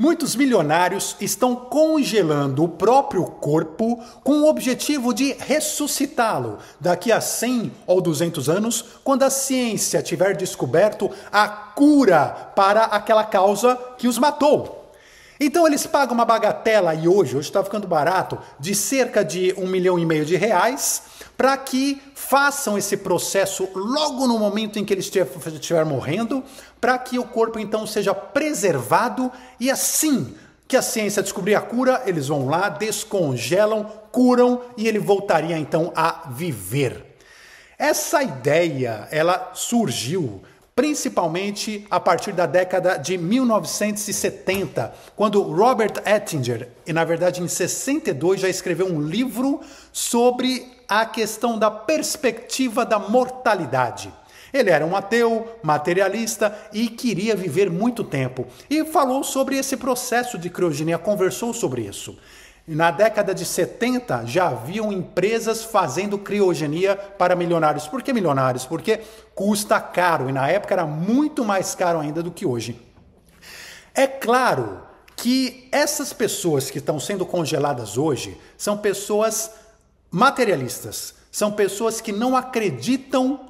Muitos milionários estão congelando o próprio corpo com o objetivo de ressuscitá-lo daqui a 100 ou 200 anos, quando a ciência tiver descoberto a cura para aquela causa que os matou. Então eles pagam uma bagatela, e hoje, hoje está ficando barato, de cerca de um milhão e meio de reais, para que façam esse processo logo no momento em que ele estiver, estiver morrendo, para que o corpo então seja preservado e assim que a ciência descobrir a cura, eles vão lá, descongelam, curam e ele voltaria então a viver. Essa ideia, ela surgiu principalmente a partir da década de 1970, quando Robert Ettinger, e na verdade em 62 já escreveu um livro sobre a questão da perspectiva da mortalidade. Ele era um ateu, materialista e queria viver muito tempo. E falou sobre esse processo de criogenia, conversou sobre isso. Na década de 70 já haviam empresas fazendo criogenia para milionários. Por que milionários? Porque custa caro e na época era muito mais caro ainda do que hoje. É claro que essas pessoas que estão sendo congeladas hoje são pessoas materialistas, são pessoas que não acreditam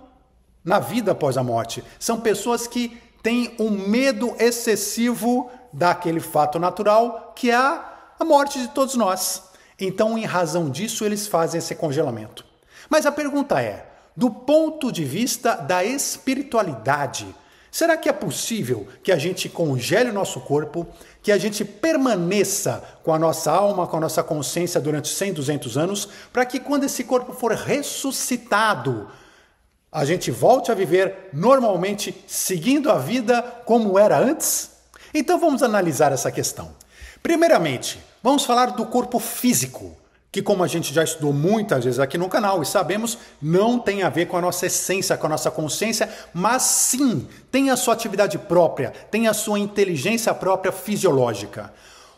na vida após a morte, são pessoas que têm um medo excessivo daquele fato natural que é a a morte de todos nós. Então, em razão disso, eles fazem esse congelamento. Mas a pergunta é: do ponto de vista da espiritualidade, será que é possível que a gente congele o nosso corpo, que a gente permaneça com a nossa alma, com a nossa consciência durante 100, 200 anos, para que quando esse corpo for ressuscitado, a gente volte a viver normalmente, seguindo a vida como era antes? Então vamos analisar essa questão. Primeiramente, vamos falar do corpo físico, que, como a gente já estudou muitas vezes aqui no canal e sabemos, não tem a ver com a nossa essência, com a nossa consciência, mas sim tem a sua atividade própria, tem a sua inteligência própria fisiológica.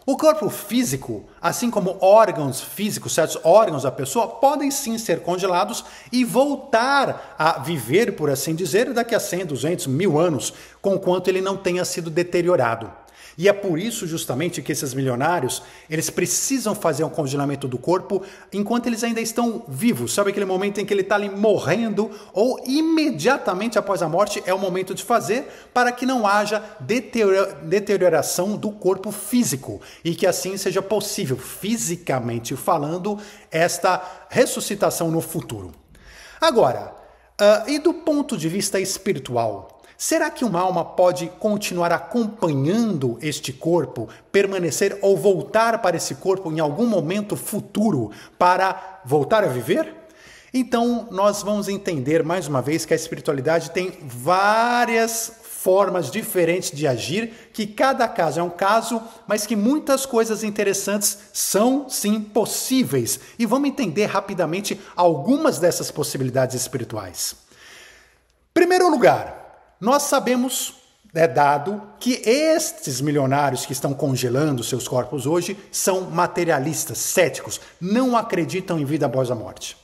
O corpo físico, assim como órgãos físicos, certos órgãos da pessoa, podem sim ser congelados e voltar a viver, por assim dizer, daqui a 100, 200, mil anos, conquanto ele não tenha sido deteriorado. E é por isso justamente que esses milionários, eles precisam fazer um congelamento do corpo enquanto eles ainda estão vivos. Sabe aquele momento em que ele está ali morrendo ou imediatamente após a morte é o momento de fazer para que não haja deterioração do corpo físico e que assim seja possível, fisicamente falando, esta ressuscitação no futuro. Agora, uh, e do ponto de vista espiritual? Será que uma alma pode continuar acompanhando este corpo, permanecer ou voltar para esse corpo em algum momento futuro para voltar a viver? Então, nós vamos entender mais uma vez que a espiritualidade tem várias formas diferentes de agir, que cada caso é um caso, mas que muitas coisas interessantes são sim possíveis. E vamos entender rapidamente algumas dessas possibilidades espirituais. Primeiro lugar, nós sabemos, é dado, que estes milionários que estão congelando seus corpos hoje são materialistas, céticos, não acreditam em vida após a morte.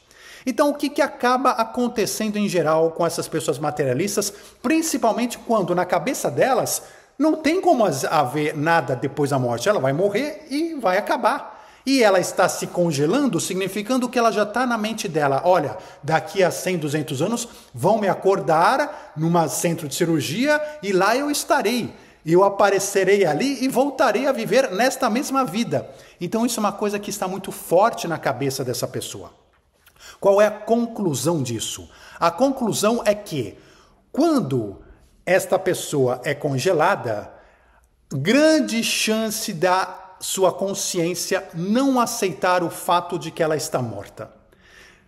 Então, o que, que acaba acontecendo em geral com essas pessoas materialistas, principalmente quando na cabeça delas não tem como haver nada depois da morte? Ela vai morrer e vai acabar e ela está se congelando, significando que ela já está na mente dela. Olha, daqui a 100, 200 anos vão me acordar numa centro de cirurgia e lá eu estarei. Eu aparecerei ali e voltarei a viver nesta mesma vida. Então isso é uma coisa que está muito forte na cabeça dessa pessoa. Qual é a conclusão disso? A conclusão é que quando esta pessoa é congelada, grande chance da sua consciência não aceitar o fato de que ela está morta.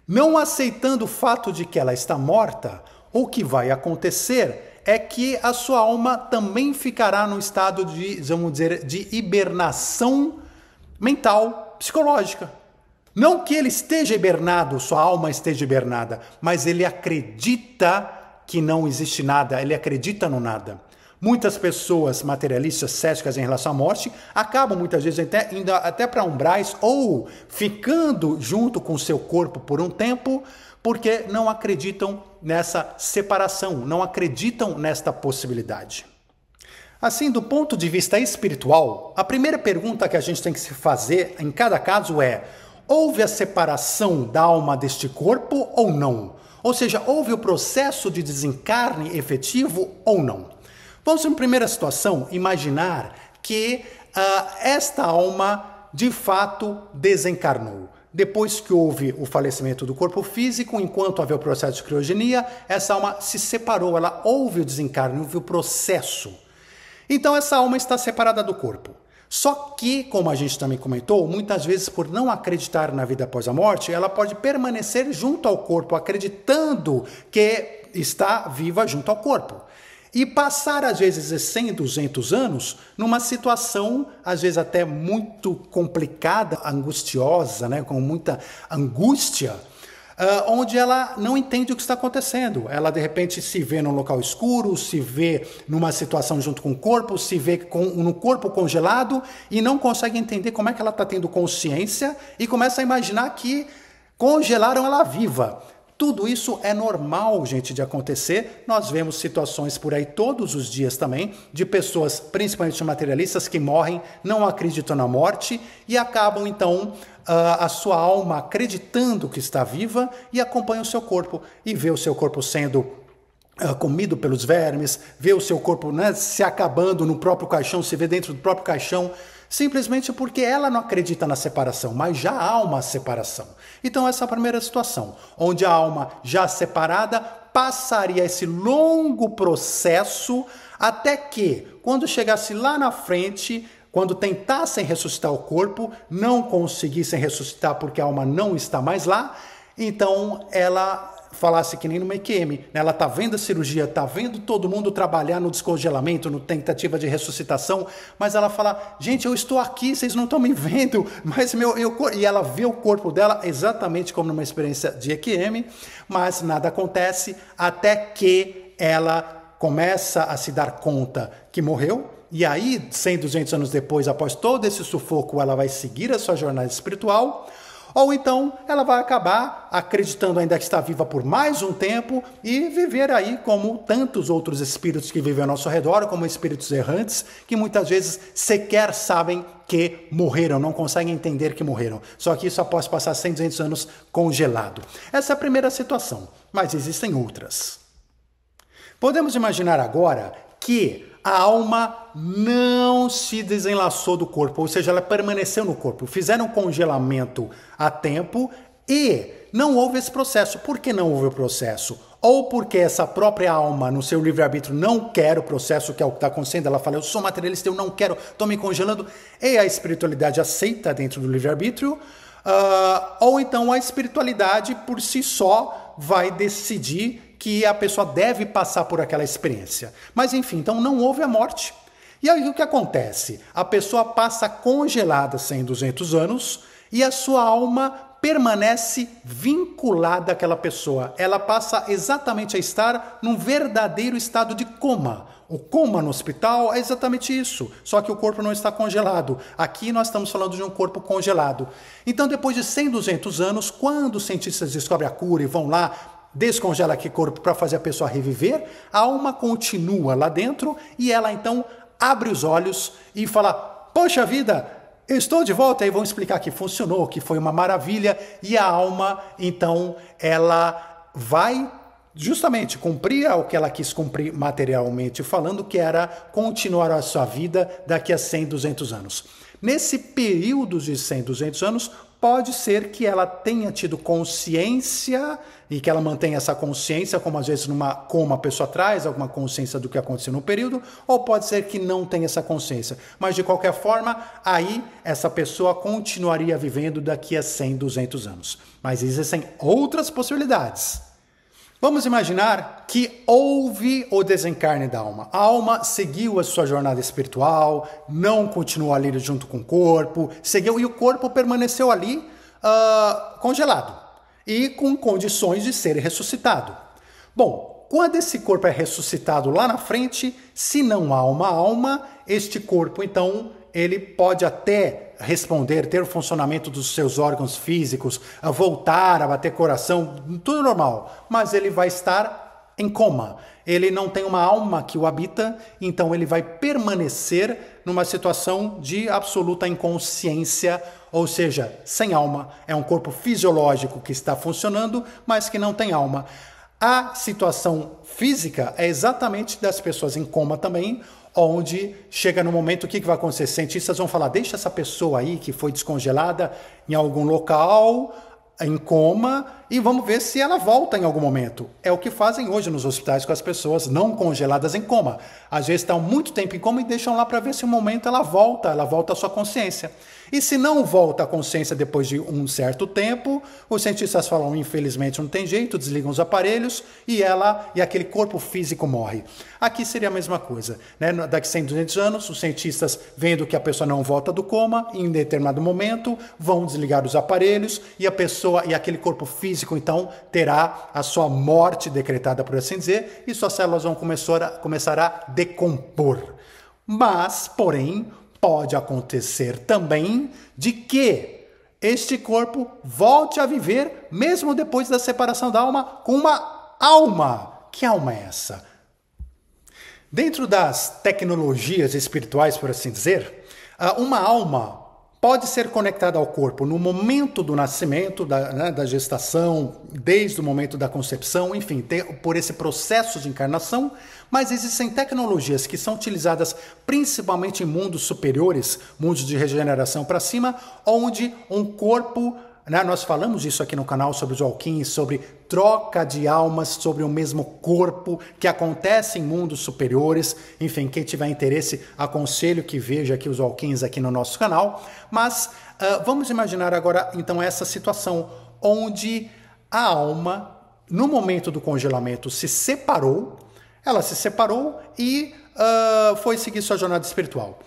Não aceitando o fato de que ela está morta, o que vai acontecer é que a sua alma também ficará no estado de, vamos dizer, de hibernação mental, psicológica. Não que ele esteja hibernado, sua alma esteja hibernada, mas ele acredita que não existe nada, ele acredita no nada. Muitas pessoas materialistas, céticas em relação à morte, acabam muitas vezes até indo até para um braço ou ficando junto com seu corpo por um tempo, porque não acreditam nessa separação, não acreditam nesta possibilidade. Assim, do ponto de vista espiritual, a primeira pergunta que a gente tem que se fazer em cada caso é: houve a separação da alma deste corpo ou não? Ou seja, houve o processo de desencarne efetivo ou não? Vamos, em primeira situação, imaginar que uh, esta alma de fato desencarnou. Depois que houve o falecimento do corpo físico, enquanto havia o processo de criogenia, essa alma se separou, ela houve o desencarne, houve o processo. Então, essa alma está separada do corpo. Só que, como a gente também comentou, muitas vezes por não acreditar na vida após a morte, ela pode permanecer junto ao corpo, acreditando que está viva junto ao corpo e passar às vezes 100, 200 anos numa situação às vezes até muito complicada, angustiosa, né, com muita angústia, uh, onde ela não entende o que está acontecendo. Ela de repente se vê num local escuro, se vê numa situação junto com o corpo, se vê com corpo congelado e não consegue entender como é que ela está tendo consciência e começa a imaginar que congelaram ela viva. Tudo isso é normal, gente, de acontecer. Nós vemos situações por aí todos os dias também, de pessoas, principalmente materialistas, que morrem, não acreditam na morte e acabam então ah, a sua alma acreditando que está viva e acompanha o seu corpo e vê o seu corpo sendo ah, comido pelos vermes, vê o seu corpo né, se acabando no próprio caixão, se vê dentro do próprio caixão simplesmente porque ela não acredita na separação, mas já há uma separação. Então, essa é a primeira situação, onde a alma já separada passaria esse longo processo até que, quando chegasse lá na frente, quando tentassem ressuscitar o corpo, não conseguissem ressuscitar porque a alma não está mais lá, então ela falasse que nem numa EQM, né? ela está vendo a cirurgia, está vendo todo mundo trabalhar no descongelamento, no tentativa de ressuscitação, mas ela fala, gente, eu estou aqui, vocês não estão me vendo, mas meu, eu... e ela vê o corpo dela exatamente como numa experiência de EQM, mas nada acontece até que ela começa a se dar conta que morreu, e aí, 100, 200 anos depois, após todo esse sufoco, ela vai seguir a sua jornada espiritual, ou então ela vai acabar acreditando ainda que está viva por mais um tempo e viver aí como tantos outros espíritos que vivem ao nosso redor, como espíritos errantes, que muitas vezes sequer sabem que morreram, não conseguem entender que morreram. Só que isso após passar 100, 200 anos congelado. Essa é a primeira situação, mas existem outras. Podemos imaginar agora que a alma não se desenlaçou do corpo, ou seja, ela permaneceu no corpo. Fizeram congelamento a tempo e não houve esse processo. Por que não houve o processo? Ou porque essa própria alma, no seu livre-arbítrio, não quer o processo que é o que está acontecendo, ela fala, eu sou materialista, eu não quero, estou me congelando, e a espiritualidade aceita dentro do livre-arbítrio, uh, ou então a espiritualidade por si só vai decidir que a pessoa deve passar por aquela experiência. Mas enfim, então não houve a morte. E aí o que acontece? A pessoa passa congelada 100, 200 anos e a sua alma permanece vinculada àquela pessoa. Ela passa exatamente a estar num verdadeiro estado de coma. O coma no hospital é exatamente isso, só que o corpo não está congelado. Aqui nós estamos falando de um corpo congelado. Então, depois de 100, 200 anos, quando os cientistas descobrem a cura e vão lá descongela aquele corpo para fazer a pessoa reviver, a alma continua lá dentro e ela então abre os olhos e fala: Poxa vida, eu estou de volta. Aí vão explicar que funcionou, que foi uma maravilha e a alma então ela vai justamente cumprir o que ela quis cumprir materialmente falando, que era continuar a sua vida daqui a 100, 200 anos. Nesse período de 100, 200 anos, pode ser que ela tenha tido consciência e que ela mantenha essa consciência, como às vezes numa coma a pessoa traz, alguma consciência do que aconteceu no período, ou pode ser que não tenha essa consciência. Mas de qualquer forma, aí essa pessoa continuaria vivendo daqui a 100, 200 anos. Mas existem outras possibilidades. Vamos imaginar que houve o desencarne da alma. A alma seguiu a sua jornada espiritual, não continuou ali junto com o corpo, seguiu e o corpo permaneceu ali uh, congelado e com condições de ser ressuscitado. Bom, quando esse corpo é ressuscitado lá na frente, se não há uma alma, este corpo então ele pode até responder, ter o funcionamento dos seus órgãos físicos, voltar a bater coração, tudo normal, mas ele vai estar em coma. Ele não tem uma alma que o habita, então ele vai permanecer numa situação de absoluta inconsciência, ou seja, sem alma. É um corpo fisiológico que está funcionando, mas que não tem alma. A situação física é exatamente das pessoas em coma também, onde chega no momento o que, que vai acontecer? Cientistas vão falar: deixa essa pessoa aí que foi descongelada em algum local, em coma, e vamos ver se ela volta em algum momento. É o que fazem hoje nos hospitais com as pessoas não congeladas em coma. Às vezes estão muito tempo em coma e deixam lá para ver se um momento ela volta, ela volta à sua consciência. E se não volta à consciência depois de um certo tempo, os cientistas falam, infelizmente não tem jeito, desligam os aparelhos e ela e aquele corpo físico morre. Aqui seria a mesma coisa, né? Daqui 100, 200 anos, os cientistas vendo que a pessoa não volta do coma em determinado momento, vão desligar os aparelhos e a pessoa e aquele corpo físico físico, então terá a sua morte decretada, por assim dizer, e suas células vão começar a, começar a decompor. Mas, porém, pode acontecer também de que este corpo volte a viver mesmo depois da separação da alma com uma alma. Que alma é essa? Dentro das tecnologias espirituais, por assim dizer, ah, uma alma pode ser conectada ao corpo no momento do nascimento, da, né, da gestação, desde o momento da concepção, enfim, ter, por esse processo de encarnação, mas existem tecnologias que são utilizadas principalmente em mundos superiores, mundos de regeneração para cima, onde um corpo né, nós falamos isso aqui no canal sobre os alquins, sobre troca de almas sobre o mesmo corpo que acontece em mundos superiores. Enfim, quem tiver interesse, aconselho que veja aqui os alquins aqui no nosso canal. Mas uh, vamos imaginar agora então essa situação onde a alma, no momento do congelamento, se separou. Ela se separou e uh, foi seguir sua jornada espiritual.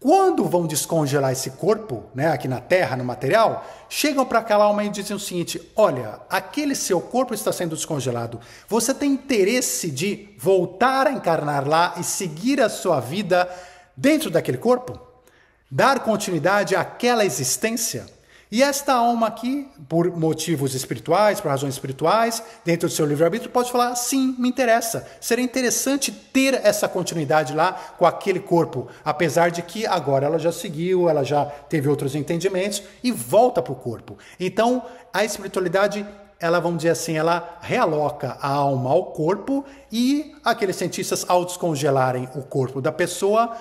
Quando vão descongelar esse corpo, né, aqui na Terra, no material, chegam para aquela alma e dizem o seguinte: olha, aquele seu corpo está sendo descongelado. Você tem interesse de voltar a encarnar lá e seguir a sua vida dentro daquele corpo? Dar continuidade àquela existência? E esta alma aqui, por motivos espirituais, por razões espirituais, dentro do seu livre-arbítrio, pode falar: sim, me interessa. Seria interessante ter essa continuidade lá com aquele corpo, apesar de que agora ela já seguiu, ela já teve outros entendimentos e volta para o corpo. Então, a espiritualidade ela, vamos dizer assim, ela realoca a alma ao corpo e aqueles cientistas, ao descongelarem o corpo da pessoa,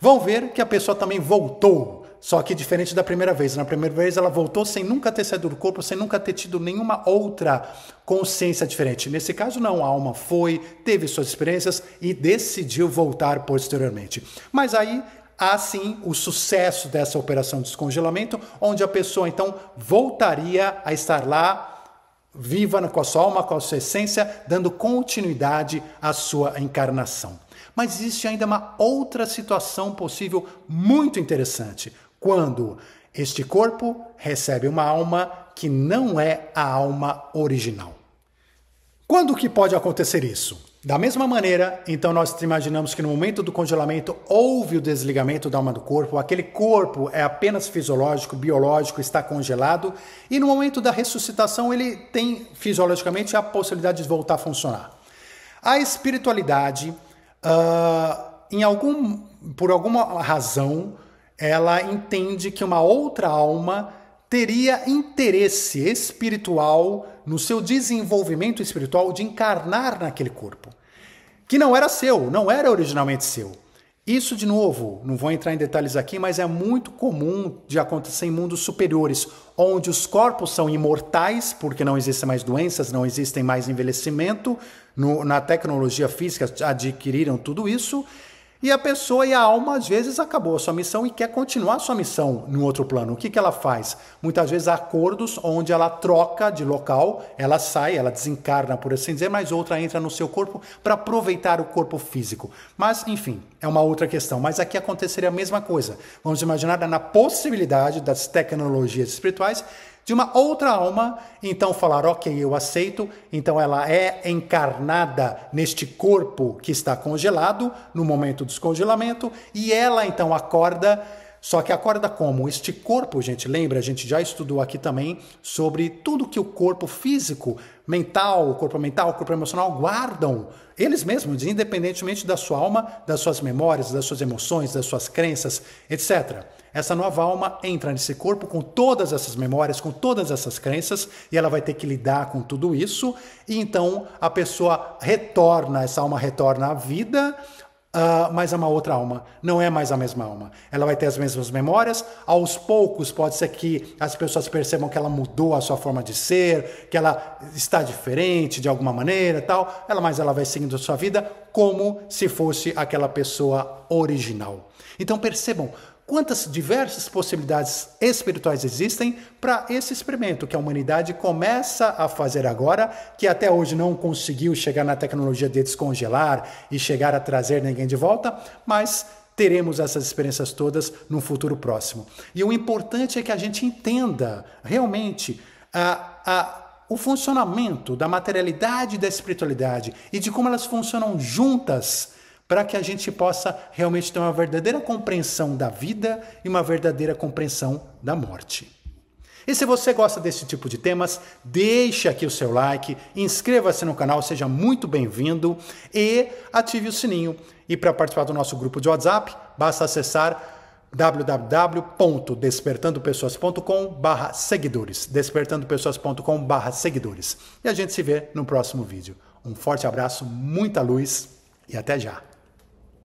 vão ver que a pessoa também voltou só que diferente da primeira vez. Na primeira vez ela voltou sem nunca ter saído do corpo, sem nunca ter tido nenhuma outra consciência diferente. Nesse caso, não. A alma foi, teve suas experiências e decidiu voltar posteriormente. Mas aí há sim o sucesso dessa operação de descongelamento, onde a pessoa então voltaria a estar lá viva com a sua alma, com a sua essência, dando continuidade à sua encarnação. Mas existe ainda uma outra situação possível muito interessante quando este corpo recebe uma alma que não é a alma original. Quando que pode acontecer isso? Da mesma maneira, então nós imaginamos que no momento do congelamento houve o desligamento da alma do corpo, aquele corpo é apenas fisiológico, biológico, está congelado, e no momento da ressuscitação ele tem fisiologicamente a possibilidade de voltar a funcionar. A espiritualidade, uh, em algum, por alguma razão, ela entende que uma outra alma teria interesse espiritual no seu desenvolvimento espiritual de encarnar naquele corpo, que não era seu, não era originalmente seu. Isso, de novo, não vou entrar em detalhes aqui, mas é muito comum de acontecer em mundos superiores, onde os corpos são imortais, porque não existem mais doenças, não existem mais envelhecimento, no, na tecnologia física adquiriram tudo isso, e a pessoa e a alma, às vezes, acabou a sua missão e quer continuar a sua missão no outro plano. O que, que ela faz? Muitas vezes há acordos onde ela troca de local, ela sai, ela desencarna, por assim dizer, mas outra entra no seu corpo para aproveitar o corpo físico. Mas, enfim, é uma outra questão. Mas aqui aconteceria a mesma coisa. Vamos imaginar na possibilidade das tecnologias espirituais de uma outra alma, então falar, ok, eu aceito, então ela é encarnada neste corpo que está congelado no momento do descongelamento, e ela então acorda só que acorda como? Este corpo, gente, lembra? A gente já estudou aqui também sobre tudo que o corpo físico, mental, o corpo mental, o corpo emocional guardam. Eles mesmos, independentemente da sua alma, das suas memórias, das suas emoções, das suas crenças, etc. Essa nova alma entra nesse corpo com todas essas memórias, com todas essas crenças, e ela vai ter que lidar com tudo isso. E então a pessoa retorna, essa alma retorna à vida Uh, mas é uma outra alma, não é mais a mesma alma. Ela vai ter as mesmas memórias, aos poucos pode ser que as pessoas percebam que ela mudou a sua forma de ser, que ela está diferente de alguma maneira, tal. Ela mas ela vai seguindo a sua vida como se fosse aquela pessoa original. Então percebam, quantas diversas possibilidades espirituais existem para esse experimento que a humanidade começa a fazer agora, que até hoje não conseguiu chegar na tecnologia de descongelar e chegar a trazer ninguém de volta, mas teremos essas experiências todas no futuro próximo. E o importante é que a gente entenda realmente a, a o funcionamento da materialidade e da espiritualidade e de como elas funcionam juntas para que a gente possa realmente ter uma verdadeira compreensão da vida e uma verdadeira compreensão da morte. E se você gosta desse tipo de temas, deixe aqui o seu like, inscreva-se no canal, seja muito bem-vindo e ative o sininho. E para participar do nosso grupo de WhatsApp, basta acessar www.despertandopessoas.com/barra seguidores, despertandopessoas.com/barra seguidores. E a gente se vê no próximo vídeo. Um forte abraço, muita luz e até já.